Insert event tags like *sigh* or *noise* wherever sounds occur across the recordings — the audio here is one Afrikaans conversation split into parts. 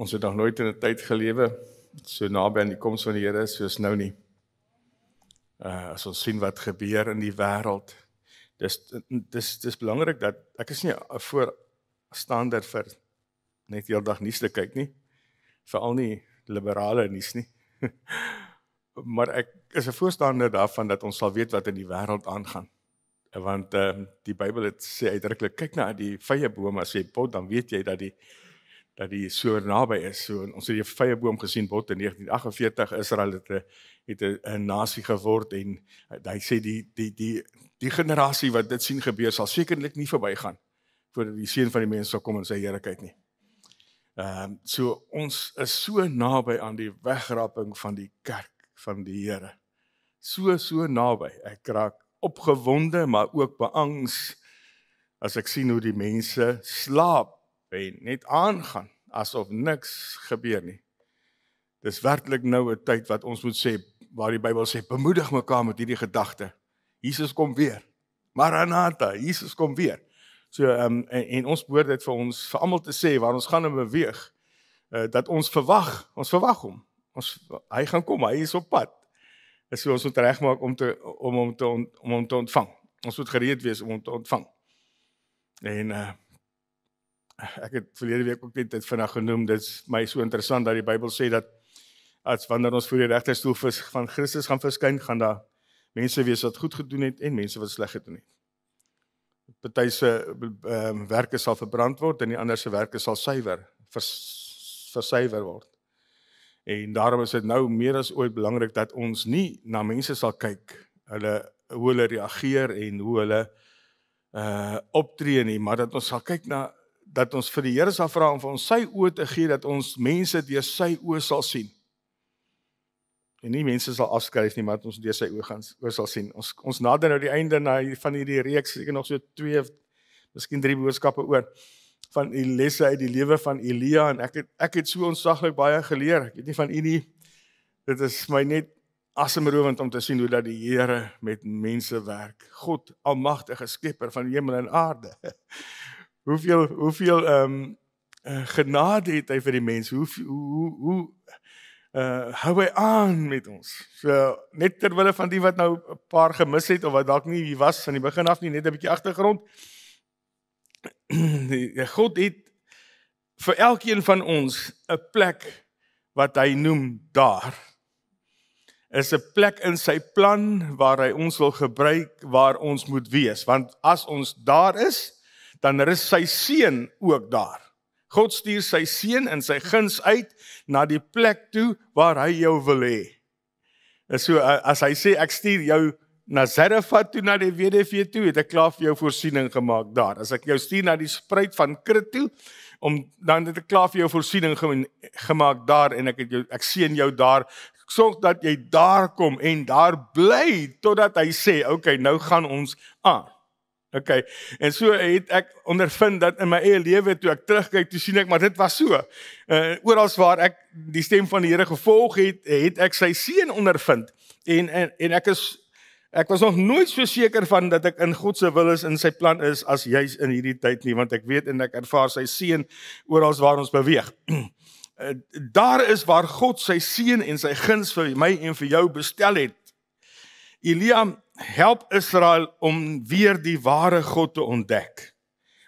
Ons het nog nooit in 'n tyd gelewe so naby aan die koms van die Here soos nou nie. Uh as ons sien wat gebeur in die wêreld. Dis dis dis belangrik dat ek is nie 'n voorstander vir net heeldag nuus te kyk nie. Veral nie liberale nuus nie. *laughs* maar ek is 'n voorstander daarvan dat ons sal weet wat in die wêreld aangaan. Want uh die Bybel het sê uitdruklik kyk na nou die vrye boom as jy pot dan weet jy dat die dat die so naby is. So ons het die vyeboom gesien bot in 1948 Israel het eh, 'n het 'n nasie geword en eh, hy sê die die die die generasie wat dit sien gebeur sal sekerlik nie verbygaan voordat die seun van die mens sal kom en sy heerlikheid nie. Ehm um, so ons is so naby aan die wegraping van die kerk van die Here. So so naby. Ek raak opgewonde maar ook beangs as ek sien hoe die mense slaap en net aangaan asof niks gebeur nie. Dis werklik nou 'n tyd wat ons moet sê waar die Bybel sê bemoedig mekaar met hierdie gedagte. Jesus kom weer. Maranatha, Jesus kom weer. So um, en, en ons behoort dit vir ons vir almal te sê waar ons gaan en beweeg uh, dat ons verwag, ons verwag hom. Ons hy gaan kom, hy is op pad. Dis so ons moet regmaak om te om hom te ont, om hom te ontvang. Ons moet gereed wees om hom te ontvang. En uh, ek het verlede week ook net dit vinnig genoem. Dit is my so interessant dat die Bybel sê dat as wanneer ons voor die regterstoel van Christus gaan verskyn, gaan daar mense wees wat goed gedoen het en mense wat sleg gedoen het. Party se ehm um, werke sal verbrand word en die ander se werke sal suiwer vers, versuiwer word. En daarom is dit nou meer as ooit belangrik dat ons nie na mense sal kyk hulle hoe hulle reageer en hoe hulle uh optree nie, maar dat ons sal kyk na dat ons vir die Here sal vra om vir ons sy oë te gee dat ons mense deur sy oë sal sien. En nie mense sal afskryf nie, maar dat ons deur sy oë gaan oë sal sien. Ons ons nader nou die einde na van hierdie reeks, ek het nog so 2 miskien 3 boodskappe oor van die lesse uit die lewe van Elia en ek het ek het so onsaglik baie geleer. Ek weet nie van u nie. Dit is my net asemrowend om te sien hoe dat die Here met mense werk. God, almagtige skepper van hemel en aarde hoeveel hoeveel ehm um, uh, genade het hy vir die mens? Hoe hoe hoe uh hoe eh, hy aan met ons. So net terwyl van die wat nou 'n paar gemis het of wat dalk nie hier was aan die begin af nie, net 'n bietjie agtergrond. Die God het vir elkeen van ons 'n plek wat hy noem daar. Is 'n plek in sy plan waar hy ons wil gebruik, waar ons moet wees, want as ons daar is, dan rus er sy seun ook daar. God stuur sy seun in sy guns uit na die plek toe waar hy jou wil hê. Is so as hy sê ek stuur jou na Zarefat toe na die WDV toe, het ek klaar vir jou voorsiening gemaak daar. As ek jou stuur na die spruit van Krit toe om dan het ek klaar vir jou voorsiening gemaak daar en ek het jou ek seën jou daar sorg dat jy daar kom en daar bly totdat hy sê, "Oké, okay, nou gaan ons aan." Okay. En so het ek ondervind dat in my eie lewe toe ek terugkyk, toe sien ek maar dit was so. Uh oral waar ek die stem van die Here gevolg het, het ek sy seën ondervind. En en en ek is ek was nog nooit so seker van dat ek in God se wil is, in sy plan is as jy's in hierdie tyd nie, want ek weet en ek ervaar sy seën oral waar ons beweeg. *clears throat* Eh, daar is waar God sy seën en sy guns vir my en vir jou bestel het. Elia help Israel om weer die ware God te ontdek.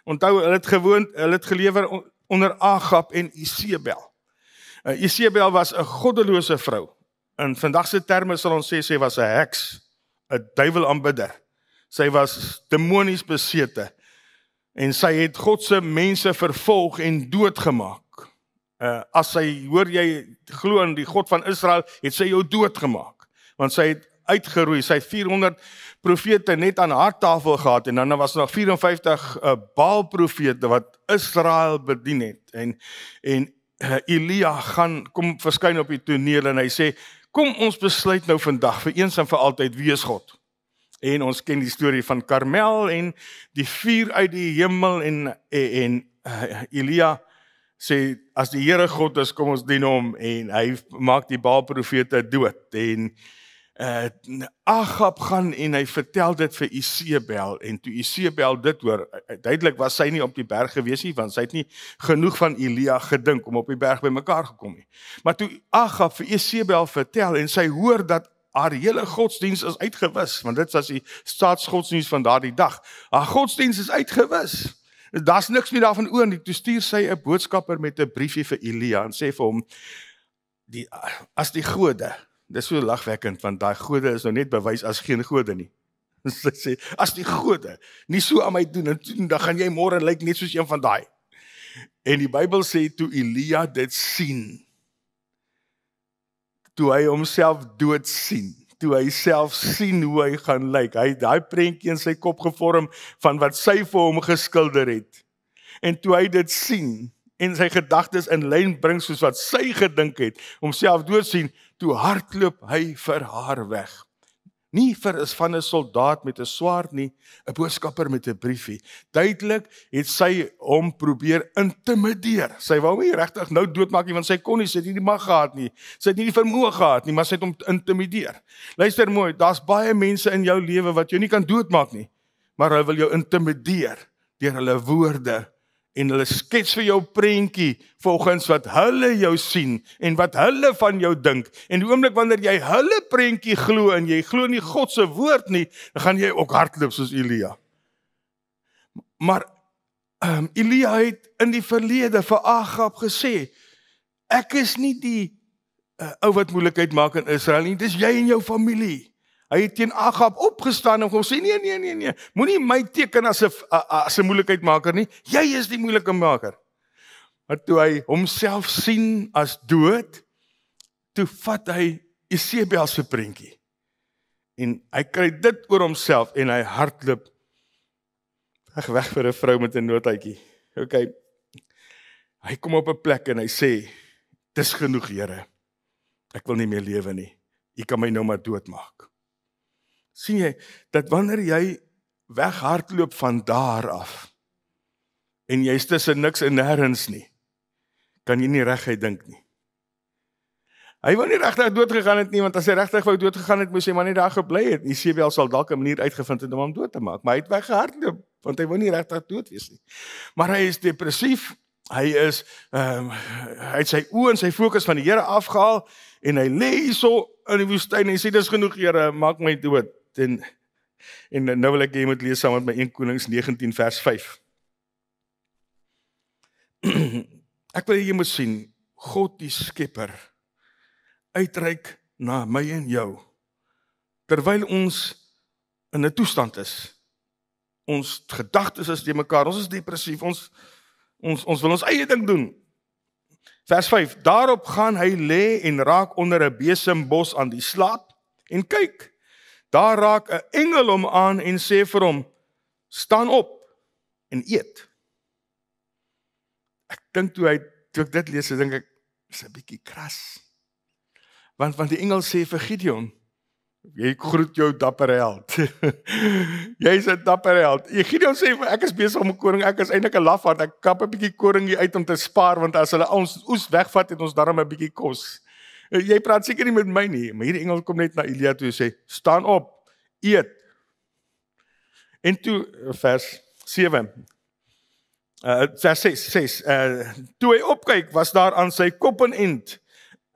Onthou, hulle het gewoond, hulle het gelewer onder Agab en Isebel. Uh, Isebel was 'n goddelose vrou. In vandag se terme sal ons sê sy was 'n heks, 'n duiwelaanbidder. Sy was demonies besete en sy het God se mense vervolg en doodgemaak. Uh as sy hoor jy glo in die God van Israel, het sy jou doodgemaak want sy het uitgeroei. Sy het 400 profete net aan haar tafel gehad en dan was nog 54 uh, Baal-profete wat Israel bedien het. En en uh, Elia gaan kom verskyn op die toneel en hy sê: "Kom ons besluit nou vandag vir eens en vir altyd wie is God?" En ons ken die storie van Karmel en die vuur uit die hemel en en, en uh, Elia sê as die Here God is kom ons dien hom en hy maak die Baal profete dood en uh, uh Agab gaan en hy vertel dit vir Isebel en toe Isebel dit hoor eh, eh, duidelik was sy nie op die berg gewees nie want sy het nie genoeg van Elia gedink om op die berg bymekaar gekom nie maar toe Agab vir Isebel vertel en sy hoor dat haar hele godsdiens is uitgewis want dit was die staatsgodsdiens van daardie dag haar godsdiens is uitgewis daar's niks meer daarvan oor nie toe stuur sy 'n boodskapper met 'n briefie vir Elia en sê vir hom die as die gode Dis so lagwekkend want daai gode is nou net bewys as geen gode nie. Hulle *laughs* sê as die gode nie so aan my doen en toe dan gaan jy môre lyk net soos een van daai. En die Bybel sê toe Elia dit sien. Toe hy homself dood sien toe hy self sien hoe hy gaan lyk. Hy daai prentjie in sy kop gevorm van wat sy vir hom geskilder het. En toe hy dit sien, en sy gedagtes in lyn bring soos wat sy gedink het homself dood sien toe hardloop hy vir haar weg nie vir is van 'n soldaat met 'n swaard nie 'n boodskapper met 'n briefie duidelik het sy hom probeer intimideer sy wou nie regtig nou doodmaak nie want sy kon nie sy het nie die mag gehad nie sy het nie die vermoë gehad nie maar sy het hom intimideer luister mooi daar's baie mense in jou lewe wat jou nie kan doodmaak nie maar hulle wil jou intimideer deur hulle woorde en hulle skets vir jou prentjie volgens wat hulle jou sien en wat hulle van jou dink. En die oomblik wanneer jy hulle prentjie glo en jy glo nie God se woord nie, dan gaan jy ook hardloop soos Elia. Maar ehm um, Elia het in die verlede vir Agab gesê: "Ek is nie die uh, ou wat moeilikheid maak in Israel nie. Dis jy en jou familie." Hy het teen Agab opgestaan en hom sê nee nee nee nee, moenie my teken as 'n as 'n moeilikheidmaker nie. Jy is die moeilikheidmaker. Maar toe hy homself sien as dood, toe vat hy Isebel se prentjie. En hy kry dit oor homself en hy hardloop weg weg vir 'n vrou met 'n nootjie. OK. Hy kom op 'n plek en hy sê: "Dis genoeg, Here. Ek wil nie meer lewe nie. U kan my nou maar doodmaak." sien jy dat wanneer jy weghardloop van daar af en jy's tussen niks en nêrens nie kan jy nie reguit dink nie hy wou nie regtig dood gegaan het nie want as hy regtig wou dood gegaan het moes hy maar net daar gebly het die sebel sal dalk 'n manier uitgevind het om hom dood te maak maar hy het weghardloop want hy wou nie regtig dood wees nie maar hy is depressief hy is ehm um, hy het sy oë en sy fokus van die Here afgehaal en hy lê hierso in die woestyn en hy sê dis genoeg Here maak my dood en en nou wil ek hê jy moet lees saam met my 1 Konings 19 vers 5. *clears throat* Ek wil hê jy moet sien God die Skepper uitreik na my en jou terwyl ons in 'n toestand is. Ons gedagtes is te mekaar, ons is depressief, ons ons ons wil ons eie ding doen. Vers 5: Daarop gaan hy lê en raak onder 'n besembos aan die slaap en kyk Daar raak 'n engel hom aan en sê vir hom: "Staan op en eet." Ek dink toe hy toe ek dit lees, so dink ek is 'n bietjie kras. Want want die engel sê vir Gideon: "Jy groet jou dapper held." *laughs* Jy's 'n dapper held. En Gideon sê: "Ek is besig om 'n koring, ek is eintlik 'n lafaard. Ek kap 'n bietjie koring uit om te spaar want as hulle ons oes wegvat, het ons darm 'n bietjie kos." Eh, jy praat seker nie met my nie, maar hierdie engel kom net na Elia toe en sê: "Staan op, eet." En toe eh, vers 7 uh eh, vers 6 sê uh toe hy opkyk was daar aan sy kop en end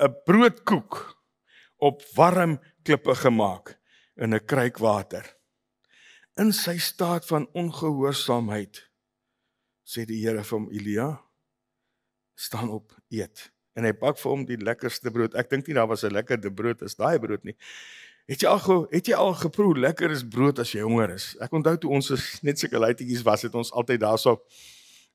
'n broodkoek op warm klippe gemaak in 'n kruik water in sy staat van ongehoorsaamheid sê die Here vir hom Elia staan op eet en hy pak vir hom die lekkerste brood. Ek dink nie daar was 'n lekkerde brood as daai brood nie. Het jy al ge, het jy al geproe lekker is brood as jy honger is? Ek onthou toe ons net sulke luitjies was, het ons altyd daarsoop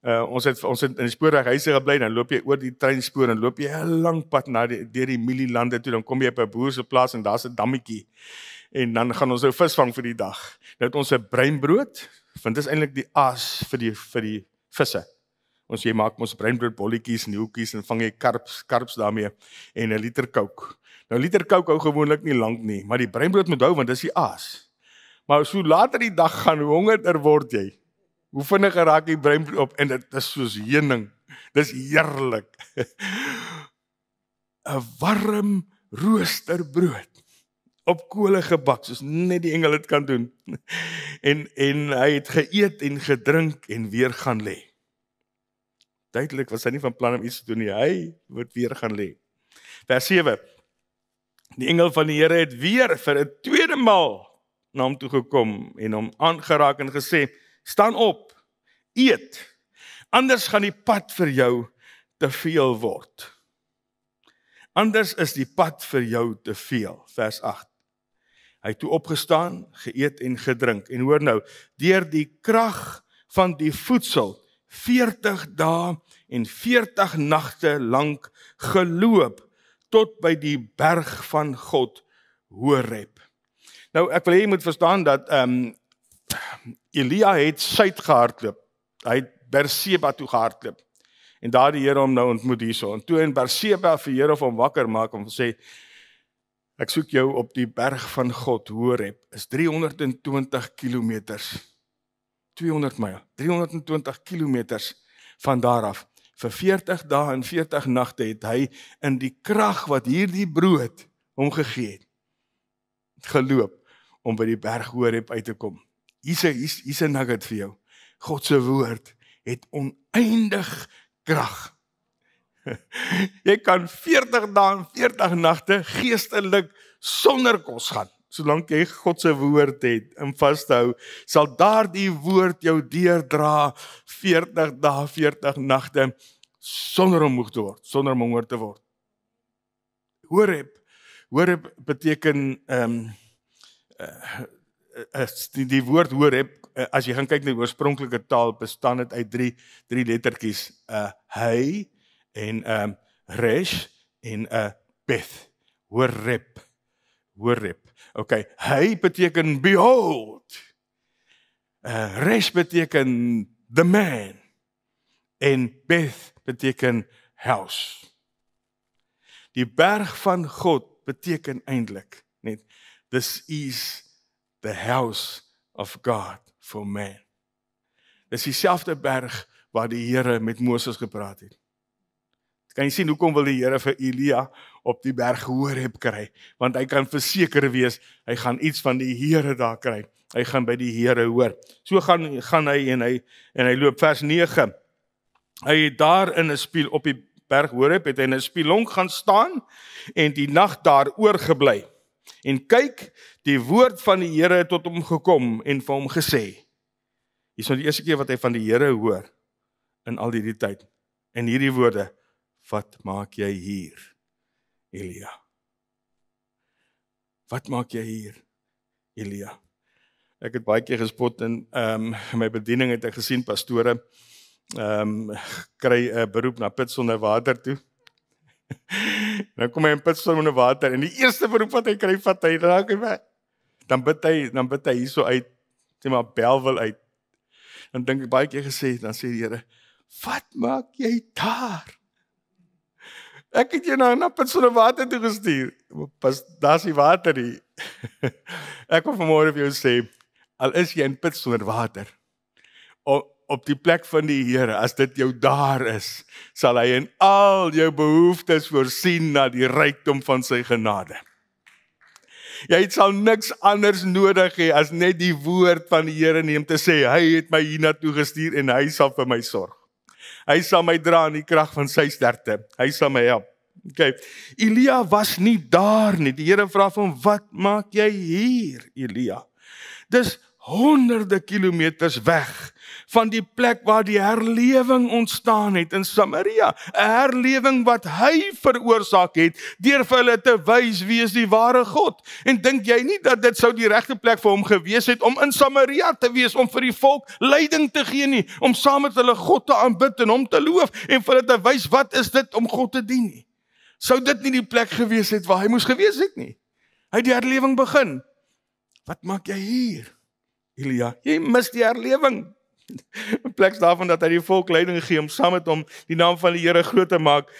uh eh, ons het ons het in die spoorweghuise gebly en dan loop jy oor die treinspoor en loop jy 'n lang pad na die deur die Mielielande toe dan kom jy op 'n boer se plaas en daar's 'n dammetjie en dan gaan ons nou vis vang vir die dag. Nou het ons 'n breinbrood, want dit is eintlik die aas vir die vir die visse ons jy maak mos breinbroodbolletjies en hoekies en vang jy karps karps daarmee en 'n liter kook. Nou liter kook hou gewoonlik nie lank nie, maar die breinbrood moet hou want dis die aas. Maar so later die dag gaan hoe hongerder word jy. Hoe vinniger raak die breinbrood op en dit is soos heuning. Dis heerlik. *laughs* 'n Warm roosterbrood op kole gebak soos net die engele dit kan doen. *laughs* En en hy het geëet en gedrink en weer gaan lê duidelik was hy nie van plan om iets te doen nie. Hy word weer gaan lê. Vers 7. Die engel van die Here het weer vir 'n tweede maal na hom toe gekom en hom aangeraak en gesê: "Staan op. Eet. Anders gaan die pad vir jou te veel word." Anders is die pad vir jou te veel. Vers 8. Hy het toe opgestaan, geëet en gedrink. En hoor nou, deur die krag van die voedsel 40 dae en 40 nagte lank geloop tot by die berg van God Horeb. Nou ek wil hê jy moet verstaan dat ehm um, Elia het suid gehardloop. Hy het Berseba toe gehardloop. En daar die Here hom nou ontmoet hierso. En toe en Berseba vir Here of hom wakker maak om sê ek soek jou op die berg van God Horeb. Is 320 km 200 myl, 320 km van daar af. Vir 40 dae en 40 nagte het hy in die krag wat hierdie brood hom gegee het, geloop om by die berg Horeb uit te kom. Hier's 'n hier's hier 'n nugget vir jou. God se woord het oneindig krag. *laughs* jy kan 40 dae en 40 nagte geestelik sonder kos gaan solank jy God se woord het in vashou, sal daardie woord jou deurdra 40 dae, 40 nagte sonder om moeg te word, sonder om honger te word. Horeb. Horeb beteken ehm um, die, die woord Horeb as jy gaan kyk na die oorspronklike taal bestaan dit uit drie drie lettertjies, 'n uh, hy en 'n um, ehm, resh en 'n uh, beth. Horeb. Horeb. Okay, hy beteken behold. Uh eh, res beteken the man. En Beth beteken house. Die berg van God beteken eintlik net this is the house of God for man. Dis dieselfde berg waar die Here met Moses gepraat het. Kan jy sien hoekom wil die Here vir Elia op die berg gehoor heb kry want hy kan verseker wees hy gaan iets van die Here daar kry hy gaan by die Here hoor so gaan gaan hy en hy en hy loop vers 9 hy het daar in 'n spieël op die berg hoor heb het hy in 'n spieëlong gaan staan en die nag daar oorgebly en kyk die woord van die Here het tot hom gekom en vir hom gesê hier is nou die eerste keer wat hy van die Here hoor in al hierdie tyd en hierdie woorde wat maak jy hier Elia. Wat maak jy hier, Elia? Ek het baie keer gespot ehm, in ehm um, my bediening het ek gesien pastore ehm um, kry 'n beroep na put sonder water toe. Dan *laughs* nou kom hy in put sonder water en die eerste beroep wat hy kry vat hy raak hy weg. Dan bid hy, dan bid hy hierso uit, sê maar bel wil uit. Dan dink ek baie keer gesê, dan sê die Here, "Wat maak jy daar?" Ek het jou nou na Pretoria water toe gestuur. Pas, daar's die water hier. *laughs* ek wil vanmôre vir jou sê, al is jy in Pretoria water, op op die plek van die Here, as dit jou daar is, sal hy in al jou behoeftes voorsien na die rykdom van sy genade. Jy het sal niks anders nodig hê as net die woord van die Here neem te sê, hy het my hiernatoe gestuur en hy sal vir my sorg. Hy sal my dra in die krag van sy sterkte. Hy sal my help. Okay. Elia was nie daar nie. Die Here vra hom: "Wat maak jy hier, Elia?" Dis honderde kilometers weg van die plek waar die herlewing ontstaan het in Samaria. 'n Herlewing wat hy veroorsaak het deur vir hulle te wys wie is die ware God. En dink jy nie dat dit sou die regte plek vir hom gewees het om in Samaria te wees om vir die volk leiding te gee nie, om saam met hulle God te aanbid en hom te loof en vir hulle te wys wat is dit om God te dien nie? Sou dit nie die plek gewees het waar hy moes gewees het nie? Hy die herlewing begin. Wat maak jy hier? Elia, jy mis die herlewing. In *laughs* plaas daarvan dat hy die volk leiding gee om saam met hom die naam van die Here groot te maak,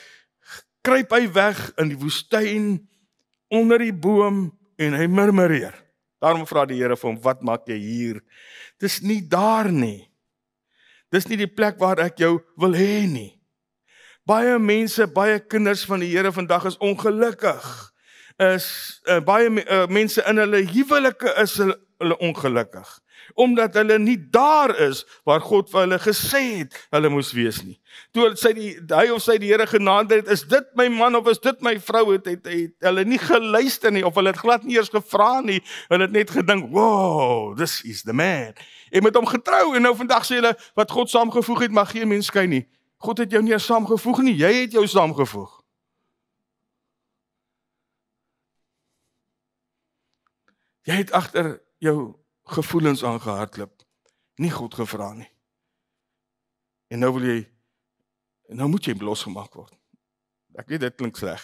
kruip hy weg in die woestyn onder die boom en hy murmureer. Daarom vra die Here vir hom, "Wat maak jy hier? Dis nie daar nie. Dis nie die plek waar ek jou wil hê nie." Baie mense, baie kinders van die Here vandag is ongelukkig. Is uh, baie uh, mense in hulle huwelike is hulle, hulle ongelukkig omdat hulle nie daar is waar God vir hulle gesê het hulle moes wees nie. Toe sy die hy of sy die Here genade het, is dit my man of is dit my vrou het het, het, het hulle nie geluister nie of hulle het glad nie eers gevra nie. Hulle het net gedink, "Wow, this is the man." Ek moet hom getrou en nou vandag sê hulle wat God saamgevoeg het, mag geen mens skei nie. God het jou nie saamgevoeg nie, jy het jou saamgevoeg. Jy het agter jou gevoelens aangehardloop nie God gevra nie en nou wil jy nou moet jy losgemaak word ek weet dit klink sleg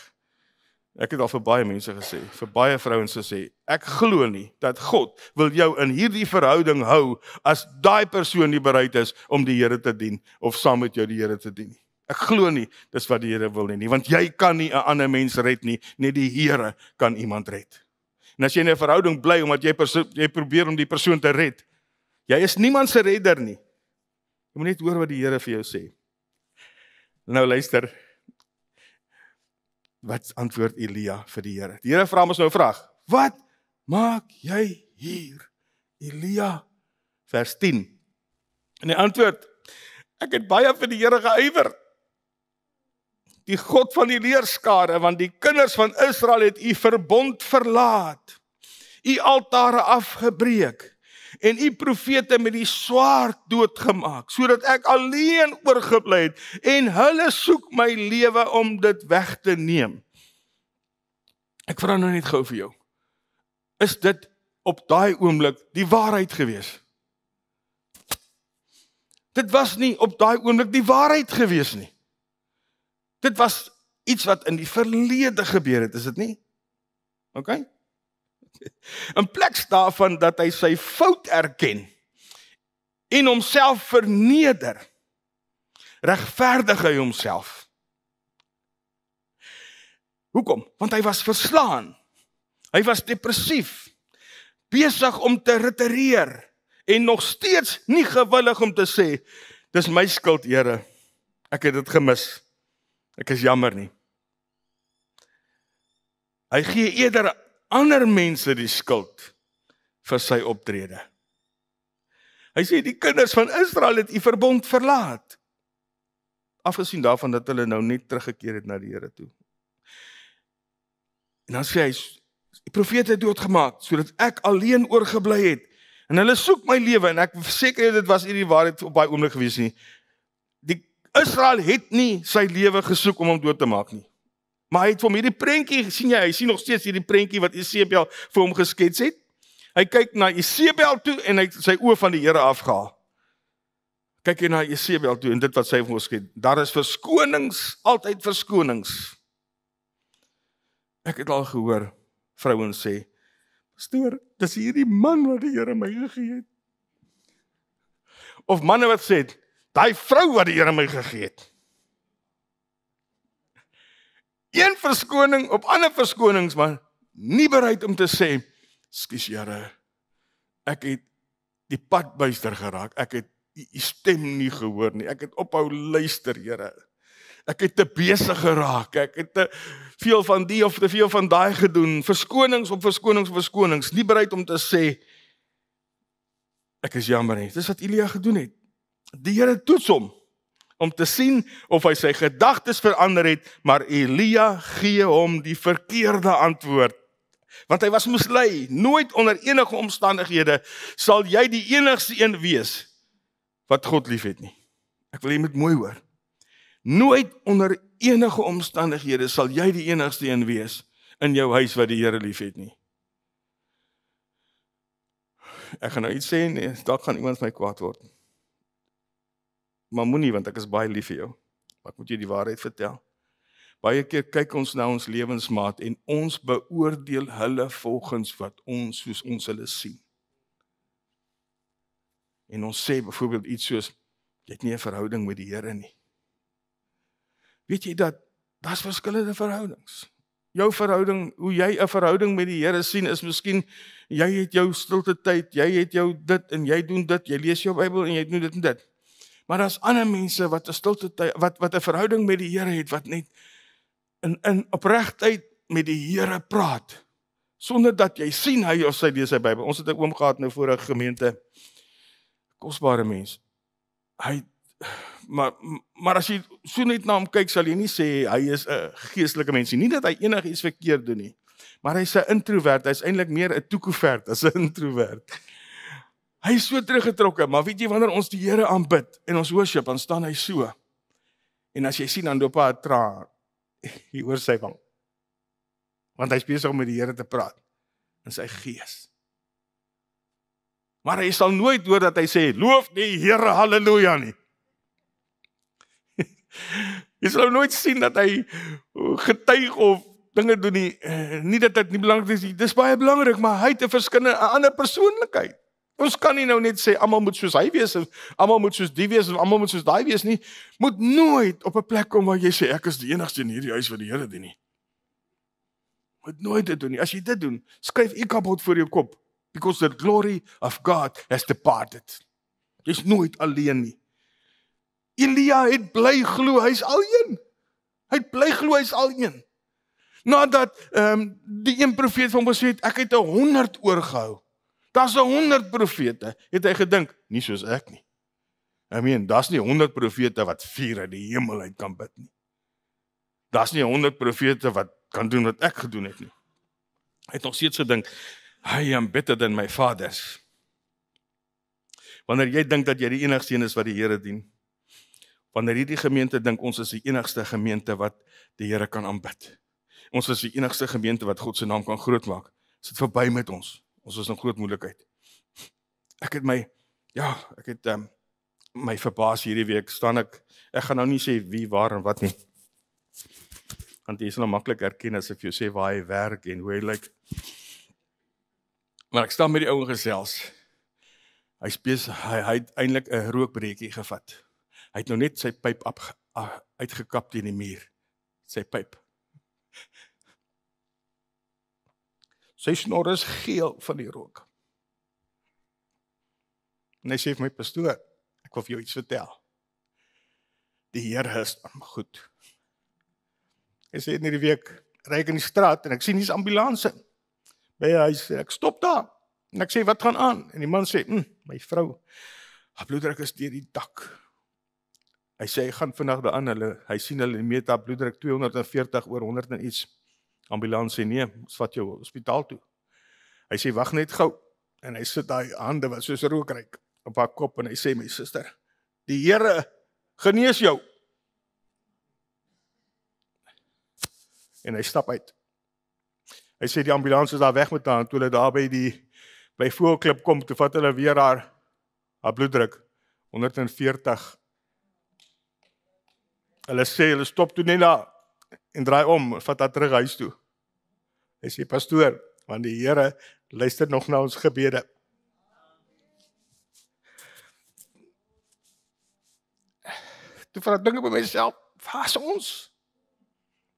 ek het al vir baie mense gesê vir baie vrouens gesê ek glo nie dat God wil jou in hierdie verhouding hou as daai persoon nie bereid is om die Here te dien of saam met jou die Here te dien ek glo nie dis wat die Here wil nie want jy kan nie 'n ander mens red nie net die Here kan iemand red nie En as jy in 'n verhouding bly omdat jy jy probeer om die persoon te red, jy is niemand se redder nie. Jy moet net hoor wat die Here vir jou sê. Nou luister. Wat antwoord Elia vir die Here? Die Here vra hom nou 'n vraag. Wat maak jy hier, Elia? Vers 10. En hy antwoord: Ek het baie vir die Here geëiwer die God van die leerskare, want die kinders van Israel het u verbond verlaat. U altare afgebreek en u profete met die swaard doodgemaak, sodat ek alleen oorgebly het en hulle soek my lewe om dit weg te neem. Ek vra nou net gou vir jou. Is dit op daai oomblik die waarheid gewees? Dit was nie op daai oomblik die waarheid gewees nie. Dit was iets wat in die verlede gebeur het, is dit nie? OK. In plaas daarvan dat hy sy fout erken en homself verneder, regverdig hy homself. Hoekom? Want hy was verslaan. Hy was depressief, besig om te retireer en nog steeds nie gewillig om te sê dis my skuld, Here. Ek het dit gemis. Ek is jammer nie. Hy gee eerder ander mense die skuld vir sy optrede. Hy sê die kinders van Israel het u verbond verlaat. Afgesien daarvan dat hulle nou nie teruggekeer het na die Here toe. En dan sê hy die profete het doodgemaak sodat ek alleen oorgebly het en hulle soek my lewe en ek verseker dit was nie die waarheid op daai oomblik gewees nie. Israel het nie sy lewe gesoek om hom dood te maak nie. Maar hy het vir hierdie prentjie sien jy, ja, hy sien nog steeds hierdie prentjie wat Isebel vir hom geskets het. Hy kyk na Isebel toe en hy sy oë van die Here afgehaal. Kyk hier na Isebel toe en dit wat sy vir hom geskets. Daar is verskonings, altyd verskonings. Ek het al gehoor vrouens sê: "Pastoor, dis hierdie man wat die Here my gegee het." Of manne wat sê: daai vrou wat die Here my gegee het. Een verskoning op ander verskonings maar nie bereid om te sê, "Skus Here, ek het die pad byster geraak. Ek het u stem nie gehoor nie. Ek het ophou luister, Here. Ek het te besig geraak. Ek het te veel van die of te veel van daai gedoen. Verskonings op verskonings op verskonings. Nie bereid om te sê ek is jammer nie. Dis wat Elia gedoen het die Here toets hom om te sien of hy sy gedagtes verander het, maar Elia gee hom die verkeerde antwoord. Want hy was mislei. Nooit onder enige omstandighede sal jy die enigste een wees wat God liefhet nie. Ek wil hê jy moet mooi hoor. Nooit onder enige omstandighede sal jy die enigste een wees in jou huis wat die Here liefhet nie. Ek gaan nou iets sê, nee, dalk gaan iemand my kwaad word maar moenie want ek is baie lief vir jou. Maar ek moet jou die waarheid vertel. Baie keer kyk ons na ons lewensmaat en ons beoordeel hulle volgens wat ons soos ons hulle sien. En ons sê byvoorbeeld iets soos jy het nie 'n verhouding met die Here nie. Weet jy dat daar's verskillende verhoudings. Jou verhouding, hoe jy 'n verhouding met die Here sien is miskien jy het jou stilte tyd, jy het jou dit en jy doen dit, jy lees jou Bybel en jy doen dit en dit. Maar daar's ander mense wat 'n stilte wat wat 'n verhouding met die Here het wat net in in opregtheid met die Here praat sonder dat jy sien hy of sy lees sy Bybel. Ons het 'n oom gehad nou voor 'n gemeente kosbare mens. Hy maar maar as jy so net na hom kyk sal jy nie sê hy is 'n geestelike mens nie. Nie dat hy enigiets verkeerd doen nie. Maar hy's 'n introvert. Hy's eintlik meer 'n toekovert as 'n introvert. Hy is so teruggetrokke, maar weet jy wanneer ons die Here aanbid en ons worship, dan staan hy so. En as jy sien dan loop haar traan hier oor sy wang. Want hy spesiaal met die Here te praat in sy gees. Maar hy sal nooit hoor dat hy sê loof die Here haleluja nie. *laughs* jy sal nooit sien dat hy eh, getuig of dinge doen nie. Eh, nie dat dit nie belangrik is nie. Dis baie belangrik, maar hy het 'n verskillende 'n ander persoonlikheid. Ons kan nie nou net sê almal moet soos hy wees of almal moet soos die wees of almal moet soos daai wees nie. Moet nooit op 'n plek kom waar jy sê ek is die enigste in hierdie huis wat die Here dien nie. Moet nooit dit doen nie. As jy dit doen, skryf ek kapot voor jou kop because the glory of God has departed. Jy's nooit alleen nie. Elia het bly glo hy's alleen. Hy het bly glo hy's alleen. Nadat ehm um, die een profeet van hom gesê het ek het 'n 100 oorgehou. Daar's 100 profete, het hy gedink, nie soos ek nie. I mean, daar's nie 100 profete wat vuur uit die hemel uit kan bid nie. Daar's nie 100 profete wat kan doen wat ek gedoen het nie. Hy het nog steeds gedink, "Hey, I'm better than my fathers." Wanneer jy dink dat jy die enigste een is wat die Here dien, wanneer hierdie gemeente dink ons is die enigste gemeente wat die Here kan aanbid. Ons is die enigste gemeente wat God se naam kan grootmaak. Dit verby met ons ons was in groot moeilikheid. Ek het my ja, ek het um, my verbaas hierdie week staan ek ek gaan nou nie sê wie waar en wat nie. Want jy sal nou maklik herken as ek jou sê waar hy werk en hoe hy lyk. Maar ek staan met die ou en gesels. Hy spes hy hy het eintlik 'n rookbreekie gevat. Hy het nou net sy pyp uitgekap teen die muur. Sy pyp. Sy snor is geel van die rook. En hy sê vir my pastoor, ek wil vir jou iets vertel. Die Here is goed. Hy sê hierdie week ry ek in die straat en ek sien hier's ambulanse. By hy sê ek stop daar. En ek sê wat gaan aan? En die man sê, "Mm, my vrou haar bloeddruk is deur die dak." Hy sê hy gaan vinnig daaraan hulle hy sien hulle meet haar bloeddruk 240 oor 100 en iets. Ambulans sê nee, ons vat jou hospitaal toe. Hy sê wag net gou en hy sit daai hande wat soos rookryk op haar kop en hy sê my suster, die Here genees jou. En hy stap uit. Hy sê die ambulans is daar weg met haar en toe hulle daar by die by Voëlklip kom, toe vat hulle weer haar haar bloeddruk 140. Hulle sê hulle stop toe net daar en draai om, vat haar terug huis toe. Hy sê pastoor, want die Here luister nog na ons gebede. Toe vra dinge by myself, vas ons.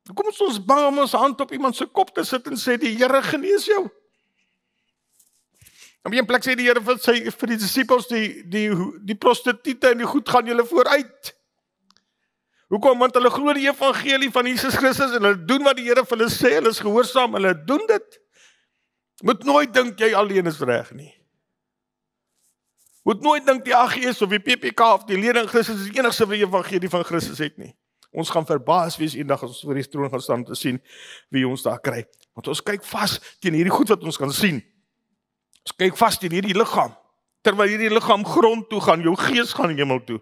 Hoe kom ons bang om ons hand op iemand se kop te sit en sê die Here genees jou? Om een plek sê die Here vir sy vir die disippels die die die prostituie en die goed gaan julle vooruit. Hoekom? Want hulle glo die evangelie van Jesus Christus en hulle doen wat die Here vir hulle sê, hulle is gehoorsaam, hulle doen dit. Moet nooit dink jy alleen is reg nie. Moet nooit dink die AGS of die PPK of die leiding Christus is die enigste wat die evangelie van Christus het nie. Ons gaan verbaas wees eendag as ons voor die troon gaan staan om te sien wie ons daar kry. Want ons kyk vas teen hierdie goed wat ons kan sien. Ons kyk vas teen hierdie liggaam. Terwyl hierdie liggaam grond toe gaan, jou gees gaan hemel toe.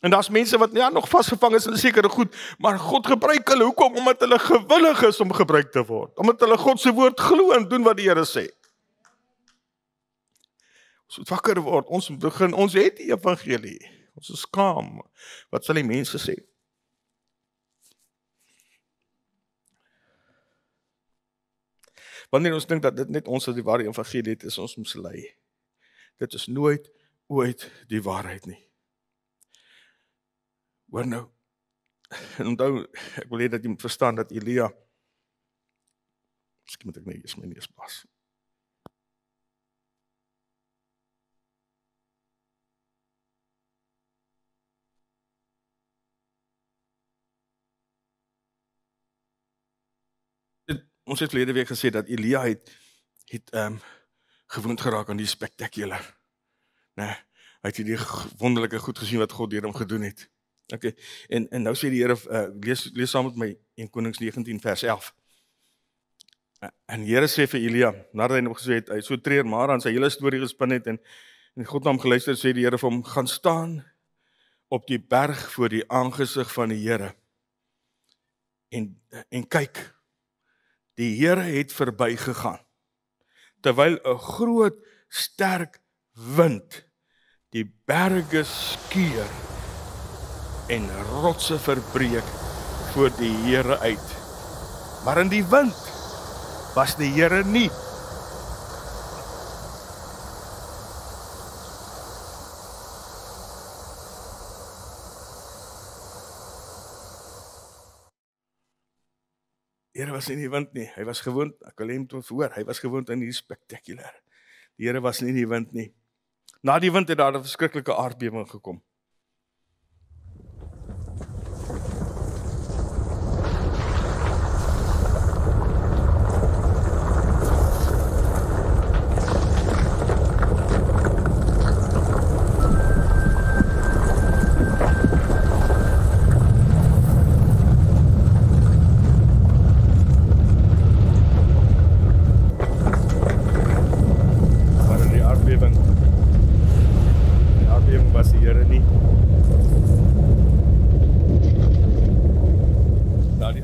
En daar's mense wat ja nog vasgevang is in sekere goed, maar God gebruik hulle hoekom? Omdat hulle gewillig is om gebruik te word. Omdat hulle God se woord glo en doen wat die Here sê. Ons moet wakker word. Ons moet begin. Ons het die evangelie. Ons is skaam. Wat sal die mense sê? Wanneer ons dink dat dit net ons is die ware evangelie het, is ons mislei. Dit is nooit ooit die waarheid nie. Hoor nou. En *laughs* onthou, ek wil hê dat jy moet verstaan dat Elia Miskien moet ek net eers my neus pas. Ons het verlede week gesê dat Elia het het ehm um, gewoond geraak aan die spektakulêre. Né? Nee, hy het hierdie wonderlike goed gesien wat God deur hom gedoen het. OK. En en nou sê die Here uh, lees lees saam met my 1 Konings 19 vers 11. En die Here sê vir Elia, nadat hy nog gesê het hy so treur maar aan sy hele storie gespin het en en God na hom geluister sê die Here vir hom gaan staan op die berg voor die aangesig van die Here. En en kyk. Die Here het verbygegaan. Terwyl 'n groot sterk wind die berge skeur en rotse verbreek voor die Here uit. Maar in die wind was die Here nie. Here was nie in die wind nie. Hy was gewoond, ek wil hom tot hoor, hy was gewoond aan die spektakulêre. Die Here was nie in die wind nie. Na die wind het daar 'n verskriklike aardbewing gekom.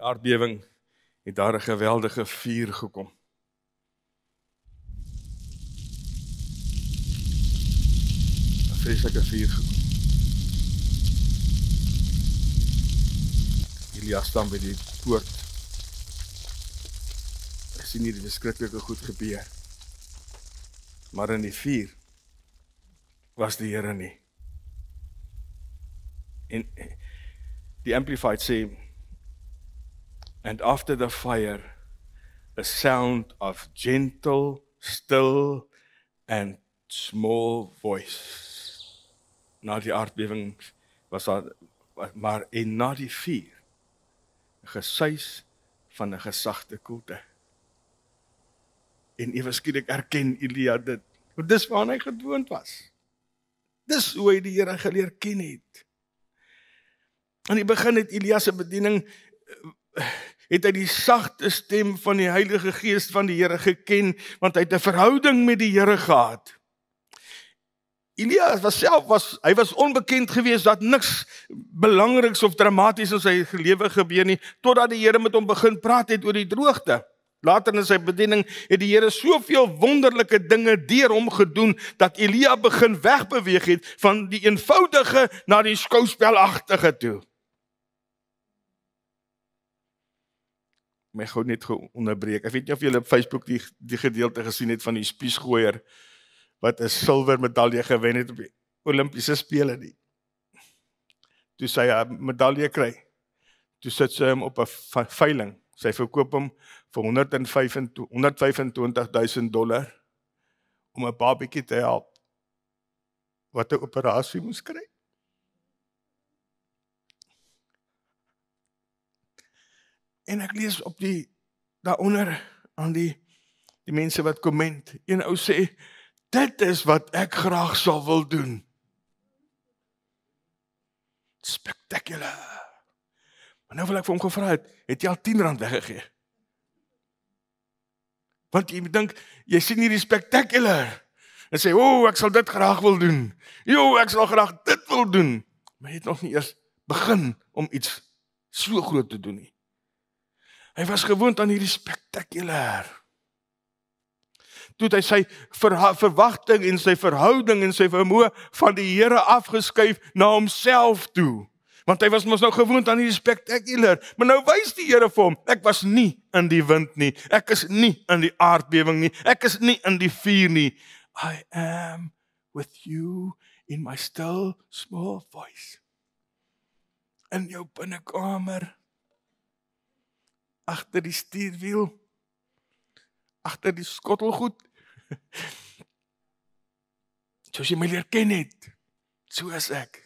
aardbewing het daar 'n geweldige vuur gekom. Vreeslike vuur gekom. Elia staan by die poort. Hy sien hierdie beskrikkelike goed gebeur. Maar in die vuur was die Here nie. En die amplified sê And after the fire, a sound of gentle, still, and small voice. Na die aardbewing was daar maar en na die vuur 'n gesuis van 'n gesagte koelte. En ewe skielik erken Elia dit. Dis waarna hy gedoond was. Dis hoe hy die Here geleer ken het. Aan die begin het Elia se bediening uh, het hy die sagte stem van die Heilige Gees van die Here geken want hy het 'n verhouding met die Here gehad. Elias was self was hy was onbekend geweest dat niks belangriks of dramaties in sy lewe gebeur nie totdat die Here met hom begin praat het oor die droogte. Later in sy bediening het die Here soveel wonderlike dinge deur hom gedoen dat Elia begin wegbeweeg het van die eenvoudige na die skouspelagtige toe. my gou net onderbreek. Ek weet nie of julle op Facebook die die gedeelte gesien het van die spiesgooier wat 'n silwer medalje gewen het op die Olimpiese spele nie. Toe sy 'n medalje kry, toe sit sy hom op 'n veiling. Sy verkoop hom vir 125 125000 dollar om 'n babietjie te help wat 'n operasie moes kry. En ek lees op die daaronder aan die die mense wat komment. Een ou sê dit is wat ek graag sou wil doen. Spectacular. Maar nou wil ek vir hom gevra het, het jy al R10 weggegee? Want jy dink jy sien hierdie spectacular en sê, "O, ek sal dit graag wil doen. Jo, ek sal graag dit wil doen." Maar jy het nog nie eers begin om iets so groot te doen nie. Hy was gewoond aan hierdie spektakulêr. Toe hy sy verwagting en sy verhouding en sy vermoë van die Here afgeskuif na homself toe, want hy was mos nou gewoond aan hierdie spektakulêr, maar nou wys die Here vir hom, ek was nie in die wind nie, ek is nie in die aardbewing nie, ek is nie in die vuur nie. I am with you in my still small voice. In jou binnekamer agter die stuurwiel agter die skottelgoed *laughs* soos jy my leer ken het soos ek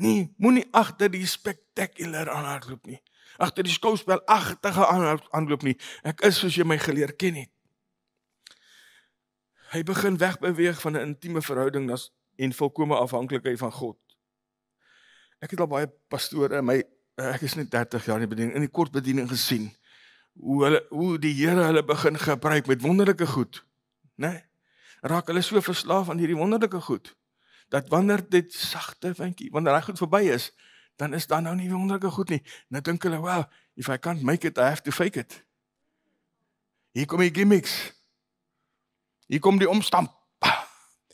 nee, nie moenie agter die spektakuler aanloop nie agter die skouspel agterge aanloop nie ek is soos jy my geleer ken het hy begin wegbeweeg van 'n intieme verhouding na 'n volkomme afhanklikheid van God ek het al baie pastore in my Eh, ek is net 30 jaar in bediening in die kort bediening gesien hoe hulle hoe die Here hulle begin gebruik met wonderlike goed, né? Nee, raak hulle so verslaaf aan hierdie wonderlike goed dat wanneer dit sagte ventjie, wanneer hy goed verby is, dan is daar nou nie wonderlike goed nie. Nou dink hulle, "Well, if I can't make it, I have to fake it." Hier kom die gimmicks. Hier kom die omstamp.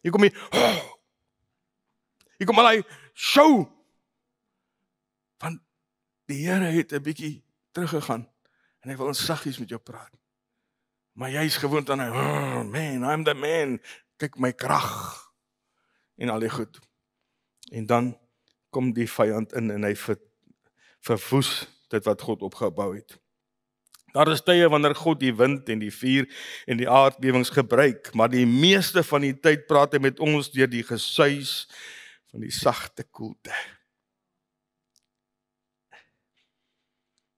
Hier kom die oh, *gasps* Hier kom al die show Die Here het 'n bietjie teruggegaan en hy wil ons saggies met jou praat. Maar jy is gewoond aan hy, oh man, I'm the man. Kyk my krag en al die goed. En dan kom die vyand in en hy ver, verwoes dit wat God opgebou het. Daar is tye wanneer God die wind en die vuur en die aardbewings gebruik, maar die meeste van die tyd praat hy met ons deur die gesuis van die sagte koelte.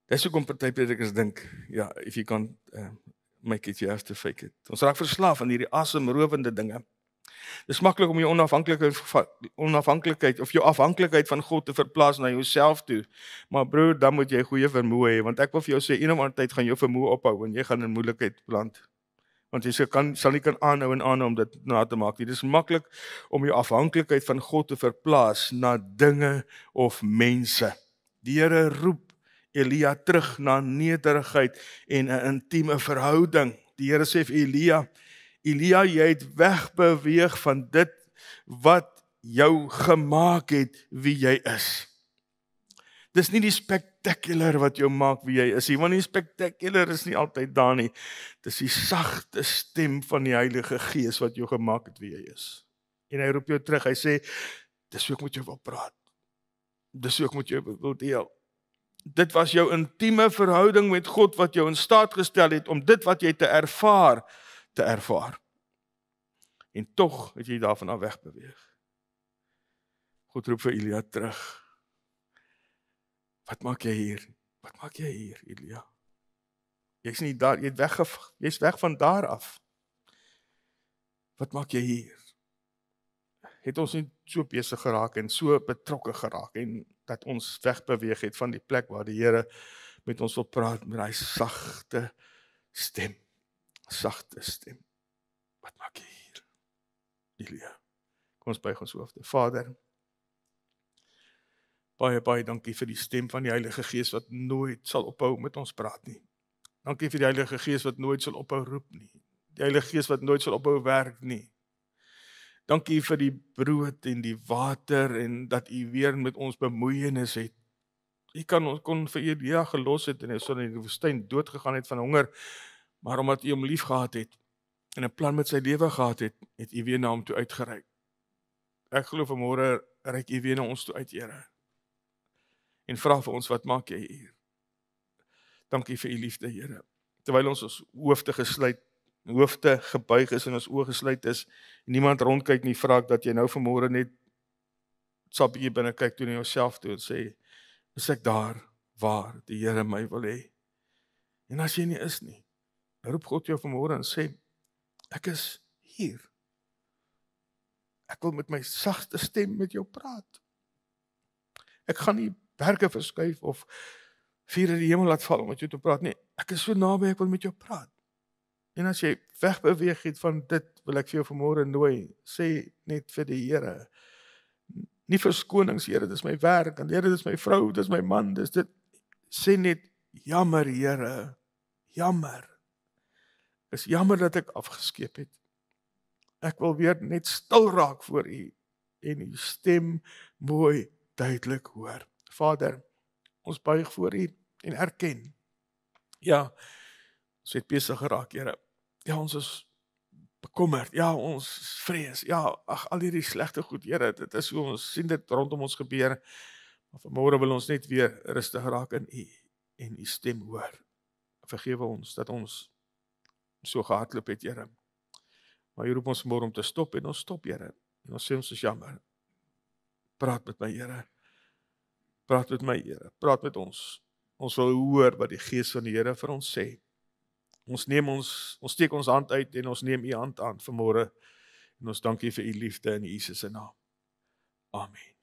Dis hoekom party predikers dink, ja, if you can uh, eh, make it you have to fake it. Ons raak verslaaf aan hierdie asemrowende dinge. Dis maklik om jou onafhanklikheid onafhanklikheid of jou afhanklikheid van God te verplaas na jouself toe. Maar broer, dan moet jy goeie vermoë hê want ek wil vir jou sê een of ander tyd gaan jou vermoë ophou en jy gaan in moeilikheid beland. Want jy se kan sal nie kan aanhou en aanhou om dit na te maak nie. Dis maklik om jou afhanklikheid van God te verplaas na dinge of mense. Die Here roep Elia terug na nederigheid en 'n intieme verhouding. Die Here sê vir Elia, Elia, jy het wegbeweeg van dit wat jou gemaak het wie jy is. Dis nie die spektakuler wat jou maak wie jy is nie, want die spektakuler is nie altyd daar nie. Dis die sagte stem van die Heilige Gees wat jou gemaak het wie jy is. En hy roep jou terug. Hy sê, dis hoe ek met jou wil praat. Dis hoe ek met jou wil deel. Dit was jou intieme verhouding met God wat jou in staat gestel het om dit wat jy te ervaar te ervaar. En tog het jy daarvan af wegbeweeg. God roep vir Elia terug. Wat maak jy hier? Wat maak jy hier, Elia? Jy's nie daar, jy't weg, jy's weg van daar af. Wat maak jy hier? Het ons net so besig geraak en so betrokke geraak en dat ons wegbeweeg het van die plek waar die Here met ons wil praat met daai sagte stem. Sagte stem. Wat maak jy hier? Lilia. Kom ons buig ons hoofde. Vader, baie baie dankie vir die stem van die Heilige Gees wat nooit sal ophou met ons praat nie. Dankie vir die Heilige Gees wat nooit sal ophou roep nie. Die Heilige Gees wat nooit sal ophou werk nie. Dankie vir die brood en die water en dat U weer met ons bemoeienis het. U kan ons kon vir Elia gelos het en hy sou in die woestyn dood gegaan het van honger, maar omdat U hom liefgehad het en 'n plan met sy lewe gehad het, het U weer na hom toe uitgereik. Ek glo vanmôre reik U weer na ons toe uit, Here. En vra vir ons, wat maak jy hier? Dankie vir U liefde, Here. Terwyl ons ons hoofde gesluit hoofde gebuig is en ons oë gesluit is en niemand rondkyk nie, vra ek dat jy nou vanmôre net sappie binne kyk toe in jouself toe en sê is ek daar waar die Here my wil hê? En as jy nie is nie, roep God jou vanmôre en sê ek is hier. Ek wil met my sagte stem met jou praat. Ek gaan nie werke verskuif of vuur uit die hemel laat val om met jou te praat nie. Ek is so naby, ek wil met jou praat. En as jy wegbeweeg het van dit, wil ek vir jou vanmôre nooi, sê net vir die Here. Nie verskonings, Here, dis my werk en Here, dis my vrou, dis my man, dis dit. Sê net jammer, Here. Jammer. Is jammer dat ek afgeskeep het. Ek wil weer net stil raak voor U en U stem mooi duidelik hoor. Vader, ons buig voor U en erken. Ja. Ons het besig geraak, Here. Ja, ons is bekommerd. Ja, ons vrees. Ja, ag al hierdie slegte goed, Here, dit is hoe ons sien dit rondom ons gebeur. Maar vanmôre wil ons net weer rustig raak in U en U stem hoor. Vergewe ons dat ons so gehardloop het, Here. Maar U roep ons môre om te stop en ons stop, Here. En ons sê ons is jammer. Praat met my, Here. Praat met my, Here. Praat met ons. Ons wil hoor wat die Gees van die Here vir ons sê. Ons neem ons ons steek ons hand uit en ons neem u hand aan vanmôre en ons dankie vir u liefde in Jesus se naam. Amen.